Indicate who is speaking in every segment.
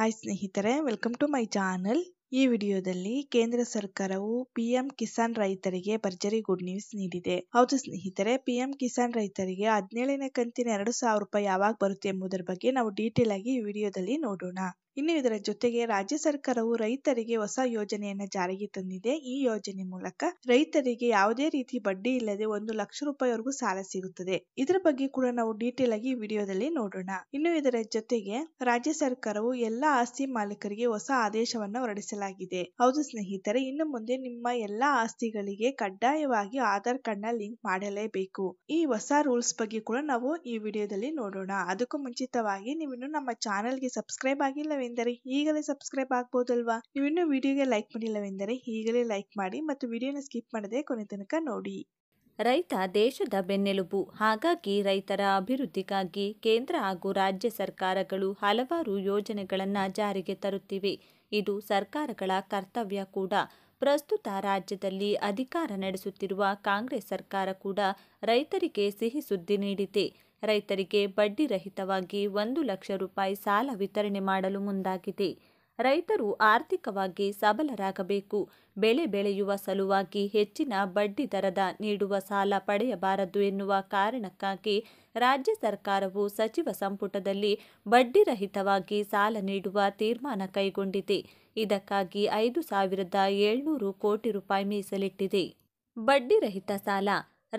Speaker 1: high स्नेहितर welcome to my channel ಈ ವಿಡಿಯೋದಲ್ಲಿ ಕೇಂದ್ರ ಸರ್ಕಾರವು ಪಿಎಂ ಕಿಸಾನ್ ರೈತರಿಗೆ ಭರ್ಜರಿ ಗುಡ್ ನ್ಯೂಸ್ ನೀಡಿದೆ ಹೌದು ಸ್ನೇಹಿತರೆ ಪಿಎಂ ಕಿಸಾನ್ ರೈತರಿಗೆ ಹದಿನೇಳನೇ ಕಂತಿನ ಎರಡು ಸಾವಿರ ರೂಪಾಯಿ ಯಾವಾಗ ಬರುತ್ತೆ ಎಂಬುದರ ಬಗ್ಗೆ ನಾವು ಡೀಟೇಲ್ ಆಗಿ ಈ ವಿಡಿಯೋದಲ್ಲಿ ನೋಡೋಣ ಇನ್ನು ಇದರ ಜೊತೆಗೆ ರಾಜ್ಯ ಸರ್ಕಾರವು ರೈತರಿಗೆ ಹೊಸ ಯೋಜನೆಯನ್ನ ಜಾರಿಗೆ ತಂದಿದೆ ಈ ಯೋಜನೆ ಮೂಲಕ ರೈತರಿಗೆ ಯಾವುದೇ ರೀತಿ ಬಡ್ಡಿ ಇಲ್ಲದೆ ಒಂದು ಲಕ್ಷ ರೂಪಾಯಿವರೆಗೂ ಸಾಲ ಸಿಗುತ್ತದೆ ಇದರ ಬಗ್ಗೆ ಕೂಡ ನಾವು ಡೀಟೇಲ್ ಆಗಿ ವಿಡಿಯೋದಲ್ಲಿ ನೋಡೋಣ ಇನ್ನು ಇದರ ಜೊತೆಗೆ ರಾಜ್ಯ ಸರ್ಕಾರವು ಎಲ್ಲಾ ಆಸ್ತಿ ಮಾಲೀಕರಿಗೆ ಹೊಸ ಆದೇಶವನ್ನು ಹೊರಡಿಸಲಾಗಿದೆ ಮಾಡಲಾಗಿದೆ ಹೌದು ಸ್ನೇಹಿತರೆ ಇನ್ನು ಮುಂದೆ ನಿಮ್ಮ ಎಲ್ಲಾ ಆಸ್ತಿಗಳಿಗೆ ಕಡ್ಡಾಯವಾಗಿ ಆಧಾರ್ ಕಾರ್ಡ್ ನ ಲಿಂಕ್ ಮಾಡಲೇಬೇಕು ಈ ಹೊಸ ರೂಲ್ಸ್ ಬಗ್ಗೆ ಕೂಡ ನಾವು ಈ ವಿಡಿಯೋದಲ್ಲಿ ನೋಡೋಣ ಅದಕ್ಕೂ ಮುಂಚಿತವಾಗಿ ನೀವಿನ್ನು ನಮ್ಮ ಚಾನೆಲ್ ಗೆ ಸಬ್ಸ್ಕ್ರೈಬ್ ಆಗಿಲ್ಲವೆಂದರೆ ಈಗಲೇ ಸಬ್ಸ್ಕ್ರೈಬ್ ಆಗ್ಬೋದಲ್ವಾ ಇನ್ನು ವಿಡಿಯೋಗೆ ಲೈಕ್ ಮಾಡಿಲ್ಲವೆಂದರೆ ಈಗಲೇ ಲೈಕ್ ಮಾಡಿ ಮತ್ತು ವಿಡಿಯೋನ ಸ್ಕಿಪ್ ಮಾಡದೆ ಕೊನೆ ತನಕ ನೋಡಿ ರೈತ
Speaker 2: ದೇಶದ ಬೆನ್ನೆಲುಬು ಹಾಗಾಗಿ ರೈತರ ಅಭಿವೃದ್ಧಿಗಾಗಿ ಕೇಂದ್ರ ಹಾಗೂ ರಾಜ್ಯ ಸರ್ಕಾರಗಳು ಹಲವಾರು ಯೋಜನೆಗಳನ್ನು ಜಾರಿಗೆ ತರುತ್ತಿವೆ ಇದು ಸರ್ಕಾರಗಳ ಕರ್ತವ್ಯ ಕೂಡ ಪ್ರಸ್ತುತ ರಾಜ್ಯದಲ್ಲಿ ಅಧಿಕಾರ ನಡೆಸುತ್ತಿರುವ ಕಾಂಗ್ರೆಸ್ ಸರ್ಕಾರ ಕೂಡ ರೈತರಿಗೆ ಸಿಹಿ ಸುದ್ದಿ ನೀಡಿದೆ ರೈತರಿಗೆ ಬಡ್ಡಿರಹಿತವಾಗಿ ಒಂದು ಲಕ್ಷ ರೂಪಾಯಿ ಸಾಲ ವಿತರಣೆ ಮಾಡಲು ಮುಂದಾಗಿದೆ ರೈತರು ಆರ್ಥಿಕವಾಗಿ ಸಬಲರಾಗಬೇಕು ಬೆಳೆ ಬೆಳೆಯುವ ಸಲುವಾಗಿ ಹೆಚ್ಚಿನ ಬಡ್ಡಿ ದರದ ನೀಡುವ ಸಾಲ ಪಡೆಯಬಾರದು ಎನ್ನುವ ಕಾರಣಕ್ಕಾಗಿ ರಾಜ್ಯ ಸರ್ಕಾರವು ಸಚಿವ ಸಂಪುಟದಲ್ಲಿ ಬಡ್ಡಿರಹಿತವಾಗಿ ಸಾಲ ನೀಡುವ ತೀರ್ಮಾನ ಕೈಗೊಂಡಿದೆ ಇದಕ್ಕಾಗಿ ಐದು ಸಾವಿರದ ಏಳ್ನೂರು ಕೋಟಿ ರೂಪಾಯಿ ಮೀಸಲಿಟ್ಟಿದೆ ಬಡ್ಡಿರಹಿತ ಸಾಲ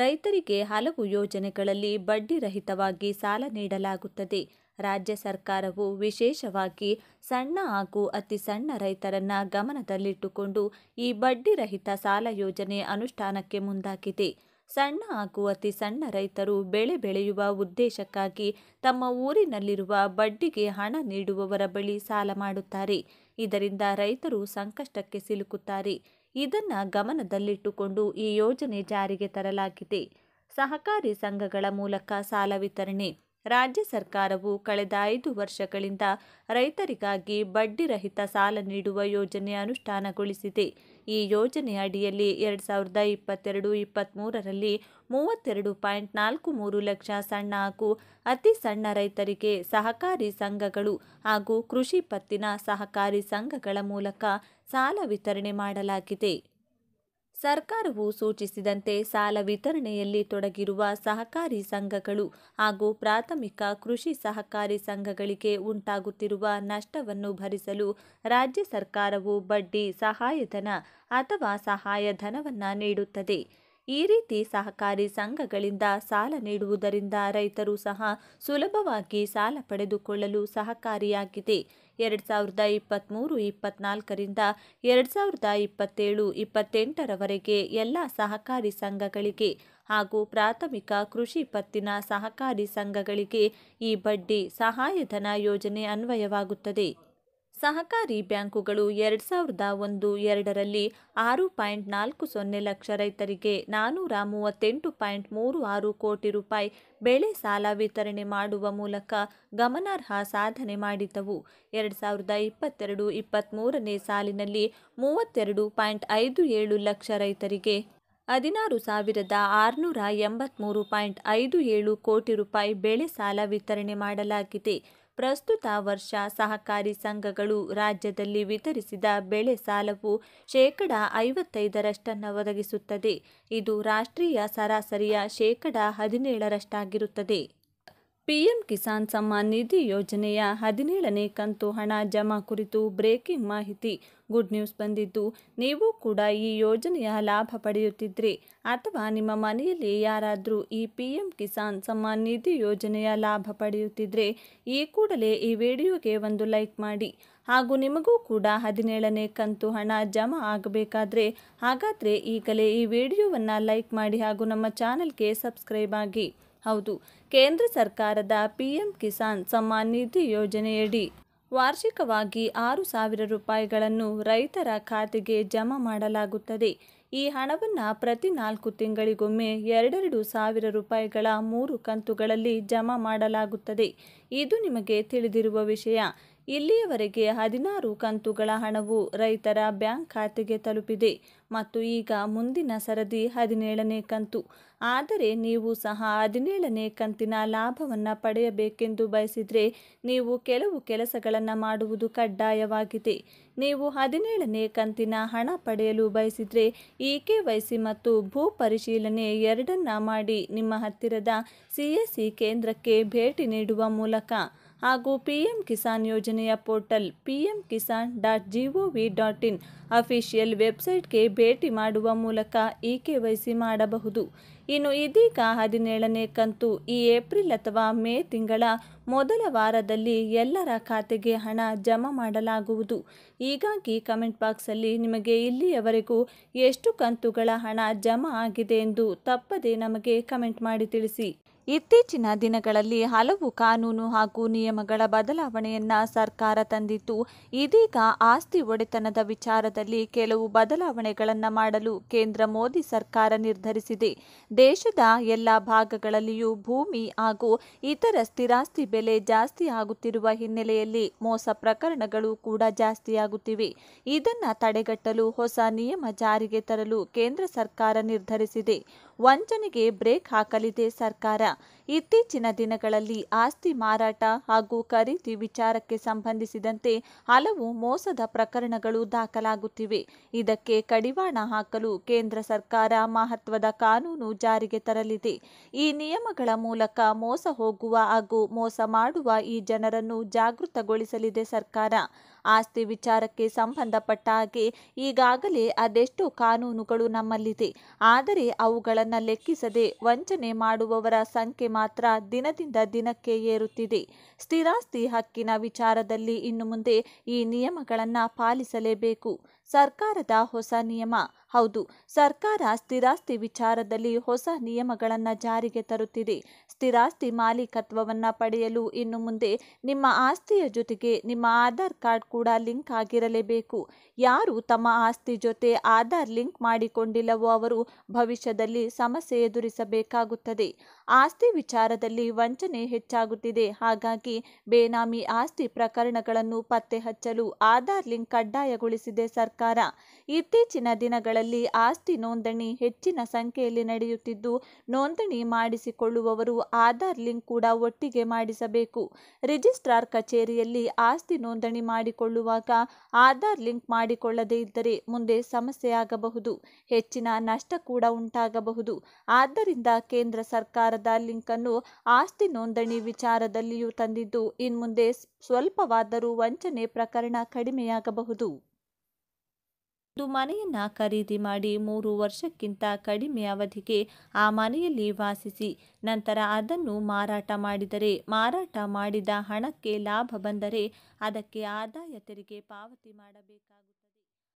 Speaker 2: ರೈತರಿಗೆ ಹಲವು ಯೋಜನೆಗಳಲ್ಲಿ ಬಡ್ಡಿರಹಿತವಾಗಿ ಸಾಲ ನೀಡಲಾಗುತ್ತದೆ ರಾಜ್ಯ ಸರ್ಕಾರವು ವಿಶೇಷವಾಗಿ ಸಣ್ಣ ಹಾಗೂ ಅತಿ ಸಣ್ಣ ರೈತರನ್ನ ಗಮನದಲ್ಲಿಟ್ಟುಕೊಂಡು ಈ ಬಡ್ಡಿ ರಹಿತ ಸಾಲ ಯೋಜನೆ ಅನುಷ್ಠಾನಕ್ಕೆ ಮುಂದಾಗಿದೆ ಸಣ್ಣ ಹಾಗೂ ಅತಿ ಸಣ್ಣ ರೈತರು ಬೆಳೆ ಬೆಳೆಯುವ ಉದ್ದೇಶಕ್ಕಾಗಿ ತಮ್ಮ ಊರಿನಲ್ಲಿರುವ ಬಡ್ಡಿಗೆ ಹಣ ನೀಡುವವರ ಬಳಿ ಸಾಲ ಮಾಡುತ್ತಾರೆ ಇದರಿಂದ ರೈತರು ಸಂಕಷ್ಟಕ್ಕೆ ಸಿಲುಕುತ್ತಾರೆ ಇದನ್ನು ಗಮನದಲ್ಲಿಟ್ಟುಕೊಂಡು ಈ ಯೋಜನೆ ಜಾರಿಗೆ ತರಲಾಗಿದೆ ಸಹಕಾರಿ ಸಂಘಗಳ ಮೂಲಕ ಸಾಲ ವಿತರಣೆ ರಾಜ್ಯ ಸರ್ಕಾರವು ಕಳೆದ ಐದು ವರ್ಷಗಳಿಂದ ರೈತರಿಗಾಗಿ ಬಡ್ಡಿರಹಿತ ಸಾಲ ನೀಡುವ ಯೋಜನೆ ಅನುಷ್ಠಾನಗೊಳಿಸಿದೆ ಈ ಯೋಜನೆ ಅಡಿಯಲ್ಲಿ ಎರಡು ಸಾವಿರದ ಇಪ್ಪತ್ತೆರಡು ಇಪ್ಪತ್ತ್ಮೂರರಲ್ಲಿ ಮೂವತ್ತೆರಡು ಪಾಯಿಂಟ್ ನಾಲ್ಕು ಮೂರು ಲಕ್ಷ ಸಣ್ಣ ಹಾಗೂ ಅತಿ ಸಣ್ಣ ರೈತರಿಗೆ ಸಹಕಾರಿ ಸಂಘಗಳು ಹಾಗೂ ಕೃಷಿ ಪತ್ತಿನ ಸಹಕಾರಿ ಸಂಘಗಳ ಮೂಲಕ ಸಾಲ ವಿತರಣೆ ಮಾಡಲಾಗಿದೆ ಸರ್ಕಾರವು ಸೂಚಿಸಿದಂತೆ ಸಾಲ ವಿತರಣೆಯಲ್ಲಿ ತೊಡಗಿರುವ ಸಹಕಾರಿ ಸಂಘಗಳು ಹಾಗೂ ಪ್ರಾಥಮಿಕ ಕೃಷಿ ಸಹಕಾರಿ ಸಂಘಗಳಿಗೆ ಉಂಟಾಗುತ್ತಿರುವ ನಷ್ಟವನ್ನು ಭರಿಸಲು ರಾಜ್ಯ ಸರ್ಕಾರವು ಬಡ್ಡಿ ಸಹಾಯಧನ ಅಥವಾ ಸಹಾಯಧನವನ್ನು ನೀಡುತ್ತದೆ ಈ ರೀತಿ ಸಹಕಾರಿ ಸಂಘಗಳಿಂದ ಸಾಲ ನೀಡುವುದರಿಂದ ರೈತರು ಸಹ ಸುಲಭವಾಗಿ ಸಾಲ ಪಡೆದುಕೊಳ್ಳಲು ಸಹಕಾರಿಯಾಗಿದೆ ಎರಡು ಸಾವಿರದ ಇಪ್ಪತ್ತ್ಮೂರು ಇಪ್ಪತ್ನಾಲ್ಕರಿಂದ ಎರಡು ಸಾವಿರದ ಇಪ್ಪತ್ತೇಳು ಇಪ್ಪತ್ತೆಂಟರವರೆಗೆ ಎಲ್ಲ ಸಹಕಾರಿ ಸಂಘಗಳಿಗೆ ಹಾಗೂ ಪ್ರಾಥಮಿಕ ಕೃಷಿ ಪತ್ತಿನ ಸಹಕಾರಿ ಸಂಘಗಳಿಗೆ ಈ ಬಡ್ಡಿ ಸಹಾಯಧನ ಯೋಜನೆ ಅನ್ವಯವಾಗುತ್ತದೆ ಸಹಕಾರಿ ಬ್ಯಾಂಕುಗಳು ಎರಡು ಸಾವಿರದ ಒಂದು ಎರಡರಲ್ಲಿ ಆರು ಪಾಯಿಂಟ್ ನಾಲ್ಕು ಸೊನ್ನೆ ಲಕ್ಷ ರೈತರಿಗೆ ನಾನ್ನೂರ ಮೂವತ್ತೆಂಟು ಪಾಯಿಂಟ್ ಮೂರು ಆರು ಕೋಟಿ ರೂಪಾಯಿ ಬೆಳೆ ಸಾಲ ವಿತರಣೆ ಮಾಡುವ ಮೂಲಕ ಗಮನಾರ್ಹ ಸಾಧನೆ ಮಾಡಿದ್ದವು ಎರಡು ಸಾವಿರದ ಇಪ್ಪತ್ತೆರಡು ಇಪ್ಪತ್ತ್ಮೂರನೇ ಸಾಲಿನಲ್ಲಿ ಮೂವತ್ತೆರಡು ಪಾಯಿಂಟ್ ಐದು ಏಳು ಲಕ್ಷ ರೈತರಿಗೆ ಹದಿನಾರು ಸಾವಿರದ ಆರುನೂರ ಎಂಬತ್ತ್ಮೂರು ಪಾಯಿಂಟ್ ಐದು ಏಳು ಕೋಟಿ ರೂಪಾಯಿ ಬೆಳೆ ಸಾಲ ವಿತರಣೆ ಮಾಡಲಾಗಿದೆ ಪ್ರಸ್ತುತ ವರ್ಷ ಸಹಕಾರಿ ಸಂಘಗಳು ರಾಜ್ಯದಲ್ಲಿ ವಿತರಿಸಿದ ಬೆಳೆ ಸಾಲವು ಶೇಕಡ ಐವತ್ತೈದರಷ್ಟನ್ನು ಒದಗಿಸುತ್ತದೆ ಇದು ರಾಷ್ಟ್ರೀಯ ಸರಾಸರಿಯ ಶೇಕಡ ಹದಿನೇಳರಷ್ಟಾಗಿರುತ್ತದೆ ಪಿಎಂ ಕಿಸಾನ್ ಸಮ್ಮಾನ್ ನಿಧಿ ಯೋಜನೆಯ ಹದಿನೇಳನೇ ಕಂತು ಹಣ ಜಮಾ ಕುರಿತು ಬ್ರೇಕಿಂಗ್ ಮಾಹಿತಿ ಗುಡ್ ನ್ಯೂಸ್ ಬಂದಿದ್ದು ನೀವು ಕೂಡ ಈ ಯೋಜನೆಯ ಲಾಭ ಪಡೆಯುತ್ತಿದ್ದರೆ ಅಥವಾ ನಿಮ್ಮ ಮನೆಯಲ್ಲಿ ಯಾರಾದರೂ ಈ ಪಿ ಕಿಸಾನ್ ಸಮ್ಮಾನ್ ನಿಧಿ ಯೋಜನೆಯ ಲಾಭ ಪಡೆಯುತ್ತಿದ್ದರೆ ಈ ಕೂಡಲೇ ಈ ವಿಡಿಯೋಗೆ ಒಂದು ಲೈಕ್ ಮಾಡಿ ಹಾಗೂ ನಿಮಗೂ ಕೂಡ ಹದಿನೇಳನೇ ಕಂತು ಹಣ ಜಮಾ ಆಗಬೇಕಾದ್ರೆ ಹಾಗಾದರೆ ಈಗಲೇ ಈ ವಿಡಿಯೋವನ್ನು ಲೈಕ್ ಮಾಡಿ ಹಾಗೂ ನಮ್ಮ ಚಾನಲ್ಗೆ ಸಬ್ಸ್ಕ್ರೈಬ್ ಆಗಿ ಹೌದು ಕೇಂದ್ರ ಸರ್ಕಾರದ ಪಿಎಂ ಕಿಸಾನ್ ಸಮ್ಮಾನ್ ನಿಧಿ ಯೋಜನೆಯಡಿ ವಾರ್ಷಿಕವಾಗಿ ಆರು ಸಾವಿರ ರೂಪಾಯಿಗಳನ್ನು ರೈತರ ಖಾತೆಗೆ ಜಮಾ ಮಾಡಲಾಗುತ್ತದೆ ಈ ಹಣವನ್ನು ಪ್ರತಿ ನಾಲ್ಕು ತಿಂಗಳಿಗೊಮ್ಮೆ ಎರಡೆರಡು ಸಾವಿರ ರೂಪಾಯಿಗಳ ಮೂರು ಕಂತುಗಳಲ್ಲಿ ಜಮಾ ಮಾಡಲಾಗುತ್ತದೆ ಇದು ನಿಮಗೆ ತಿಳಿದಿರುವ ವಿಷಯ ಇಲ್ಲಿಯವರೆಗೆ ಹದಿನಾರು ಕಂತುಗಳ ಹಣವು ರೈತರ ಬ್ಯಾಂಕ್ ಖಾತೆಗೆ ತಲುಪಿದೆ ಮತ್ತು ಈಗ ಮುಂದಿನ ಸರದಿ ಹದಿನೇಳನೇ ಕಂತು ಆದರೆ ನೀವು ಸಹ ಹದಿನೇಳನೇ ಕಂತಿನ ಲಾಭವನ್ನು ಪಡೆಯಬೇಕೆಂದು ಬಯಸಿದರೆ ನೀವು ಕೆಲವು ಕೆಲಸಗಳನ್ನು ಮಾಡುವುದು ಕಡ್ಡಾಯವಾಗಿದೆ ನೀವು ಹದಿನೇಳನೇ ಕಂತಿನ ಹಣ ಪಡೆಯಲು ಬಯಸಿದರೆ ಇ ಕೆ ವೈಸಿ ಮತ್ತು ಭೂ ಪರಿಶೀಲನೆ ಎರಡನ್ನ ಮಾಡಿ ನಿಮ್ಮ ಹತ್ತಿರದ ಸಿ ಎಸ್ ಸಿ ಕೇಂದ್ರಕ್ಕೆ ಭೇಟಿ ನೀಡುವ ಮೂಲಕ ಹಾಗೂ ಪಿಎಂ ಕಿಸಾನ್ ಯೋಜನೆಯ portal PM Kisan dot gov dot in official ವೆಬ್ಸೈಟ್ಗೆ ಭೇಟಿ ಮಾಡುವ ಮೂಲಕ ಇ ಕೆ ವೈಸಿ ಮಾಡಬಹುದು ಇನ್ನು ಇದೀಗ ಹದಿನೇಳನೇ ಕಂತು ಈ ಏಪ್ರಿಲ್ ಅಥವಾ ಮೇ ತಿಂಗಳ ಮೊದಲ ವಾರದಲ್ಲಿ ಎಲ್ಲರ ಖಾತೆಗೆ ಹಣ ಜಮಾ ಮಾಡಲಾಗುವುದು ಹೀಗಾಗಿ ಕಮೆಂಟ್ ಬಾಕ್ಸಲ್ಲಿ ನಿಮಗೆ ಇಲ್ಲಿಯವರೆಗೂ ಎಷ್ಟು ಕಂತುಗಳ ಹಣ ಜಮಾ ಆಗಿದೆ ಎಂದು ತಪ್ಪದೇ ನಮಗೆ ಕಮೆಂಟ್ ಮಾಡಿ ತಿಳಿಸಿ ಇತ್ತೀಚಿನ ದಿನಗಳಲ್ಲಿ ಹಲವು ಕಾನೂನು ಹಾಗೂ ನಿಯಮಗಳ ಬದಲಾವಣೆಯನ್ನ ಸರ್ಕಾರ ತಂದಿದ್ದು ಇದೀಗ ಆಸ್ತಿ ಒಡೆತನದ ವಿಚಾರದಲ್ಲಿ ಕೆಲವು ಬದಲಾವಣೆಗಳನ್ನು ಮಾಡಲು ಕೇಂದ್ರ ಮೋದಿ ಸರ್ಕಾರ ನಿರ್ಧರಿಸಿದೆ ದೇಶದ ಎಲ್ಲ ಭಾಗಗಳಲ್ಲಿಯೂ ಭೂಮಿ ಹಾಗೂ ಇತರ ಸ್ಥಿರಾಸ್ತಿ ಬೆಲೆ ಜಾಸ್ತಿ ಆಗುತ್ತಿರುವ ಹಿನ್ನೆಲೆಯಲ್ಲಿ ಮೋಸ ಪ್ರಕರಣಗಳು ಕೂಡ ಜಾಸ್ತಿಯಾಗುತ್ತಿವೆ ಇದನ್ನು ತಡೆಗಟ್ಟಲು ಹೊಸ ನಿಯಮ ಜಾರಿಗೆ ತರಲು ಕೇಂದ್ರ ಸರ್ಕಾರ ನಿರ್ಧರಿಸಿದೆ ವಂಚನೆಗೆ ಬ್ರೇಕ್ ಹಾಕಲಿದೆ ಸರ್ಕಾರ ಇತ್ತೀಚಿನ ದಿನಗಳಲ್ಲಿ ಆಸ್ತಿ ಮಾರಾಟ ಹಾಗೂ ಖರೀದಿ ವಿಚಾರಕ್ಕೆ ಸಂಬಂಧಿಸಿದಂತೆ ಹಲವು ಮೋಸದ ಪ್ರಕರಣಗಳು ದಾಖಲಾಗುತ್ತಿವೆ ಇದಕ್ಕೆ ಕಡಿವಾಣ ಹಾಕಲು ಕೇಂದ್ರ ಸರ್ಕಾರ ಮಹತ್ವದ ಕಾನೂನು ಜಾರಿಗೆ ತರಲಿದೆ ಈ ನಿಯಮಗಳ ಮೂಲಕ ಮೋಸ ಹೋಗುವ ಹಾಗೂ ಮೋಸ ಮಾಡುವ ಈ ಜನರನ್ನು ಜಾಗೃತಗೊಳಿಸಲಿದೆ ಸರ್ಕಾರ ಆಸ್ತಿ ವಿಚಾರಕ್ಕೆ ಸಂಬಂಧಪಟ್ಟ ಹಾಗೆ ಈಗಾಗಲೇ ಅದೆಷ್ಟು ಕಾನೂನುಗಳು ನಮ್ಮಲ್ಲಿದೆ ಆದರೆ ಅವುಗಳನ್ನು ಲೆಕ್ಕಿಸದೆ ವಂಚನೆ ಮಾಡುವವರ ಸಂಖ್ಯೆ ಮಾತ್ರ ದಿನದಿಂದ ದಿನಕ್ಕೆ ಏರುತ್ತಿದೆ ಸ್ಥಿರಾಸ್ತಿ ಹಕ್ಕಿನ ವಿಚಾರದಲ್ಲಿ ಇನ್ನು ಮುಂದೆ ಈ ನಿಯಮಗಳನ್ನು ಪಾಲಿಸಲೇಬೇಕು ಸರ್ಕಾರದ ಹೊಸ ನಿಯಮ ಹೌದು ಸರ್ಕಾರ ಸ್ಥಿರಾಸ್ತಿ ವಿಚಾರದಲ್ಲಿ ಹೊಸ ನಿಯಮಗಳನ್ನು ಜಾರಿಗೆ ತರುತ್ತಿದೆ ಸ್ಥಿರಾಸ್ತಿ ಮಾಲೀಕತ್ವವನ್ನು ಪಡೆಯಲು ಇನ್ನು ಮುಂದೆ ನಿಮ್ಮ ಆಸ್ತಿಯ ಜೊತೆಗೆ ನಿಮ್ಮ ಆಧಾರ್ ಕಾರ್ಡ್ ಕೂಡ ಲಿಂಕ್ ಆಗಿರಲೇಬೇಕು ಯಾರು ತಮ್ಮ ಆಸ್ತಿ ಜೊತೆ ಆಧಾರ್ ಲಿಂಕ್ ಮಾಡಿಕೊಂಡಿಲ್ಲವೋ ಅವರು ಭವಿಷ್ಯದಲ್ಲಿ ಸಮಸ್ಯೆ ಎದುರಿಸಬೇಕಾಗುತ್ತದೆ ಆಸ್ತಿ ವಿಚಾರದಲ್ಲಿ ವಂಚನೆ ಹೆಚ್ಚಾಗುತ್ತಿದೆ ಹಾಗಾಗಿ ಬೇನಾಮಿ ಆಸ್ತಿ ಪ್ರಕರಣಗಳನ್ನು ಪತ್ತೆ ಹಚ್ಚಲು ಆಧಾರ್ ಲಿಂಕ್ ಕಡ್ಡಾಯಗೊಳಿಸಿದೆ ಸರ್ಕಾರ ಇತ್ತೀಚಿನ ದಿನಗಳಲ್ಲಿ ಆಸ್ತಿ ನೋಂದಣಿ ಹೆಚ್ಚಿನ ಸಂಖ್ಯೆಯಲ್ಲಿ ನಡೆಯುತ್ತಿದ್ದು ನೋಂದಣಿ ಮಾಡಿಸಿಕೊಳ್ಳುವವರು ಆಧಾರ್ ಲಿಂಕ್ ಕೂಡ ಒಟ್ಟಿಗೆ ಮಾಡಿಸಬೇಕು ರಿಜಿಸ್ಟ್ರಾರ್ ಕಚೇರಿಯಲ್ಲಿ ಆಸ್ತಿ ನೋಂದಣಿ ಮಾಡಿಕೊಳ್ಳುವಾಗ ಆಧಾರ್ ಲಿಂಕ್ ಮಾಡಿಕೊಳ್ಳದೇ ಇದ್ದರೆ ಮುಂದೆ ಸಮಸ್ಯೆಯಾಗಬಹುದು ಹೆಚ್ಚಿನ ನಷ್ಟ ಕೂಡ ಉಂಟಾಗಬಹುದು ಆದ್ದರಿಂದ ಕೇಂದ್ರ ಸರ್ಕಾರದ ಲಿಂಕ್ ಅನ್ನು ಆಸ್ತಿ ನೋಂದಣಿ ವಿಚಾರದಲ್ಲಿಯೂ ತಂದಿದ್ದು ಇನ್ಮುಂದೆ ಸ್ವಲ್ಪವಾದರೂ ವಂಚನೆ ಪ್ರಕರಣ ಕಡಿಮೆಯಾಗಬಹುದು ಮತ್ತು ಮನೆಯನ್ನ ಖರೀದಿ ಮಾಡಿ ಮೂರು ವರ್ಷಕ್ಕಿಂತ ಕಡಿಮೆ ಅವಧಿಗೆ ಆ ಮನೆಯಲ್ಲಿ ವಾಸಿಸಿ ನಂತರ ಅದನ್ನು ಮಾರಾಟ ಮಾಡಿದರೆ ಮಾರಾಟ ಮಾಡಿದ ಹಣಕ್ಕೆ ಲಾಭ ಬಂದರೆ ಅದಕ್ಕೆ ಆದಾಯ ತೆರಿಗೆ ಪಾವತಿ ಮಾಡಬೇಕಾಗುತ್ತದೆ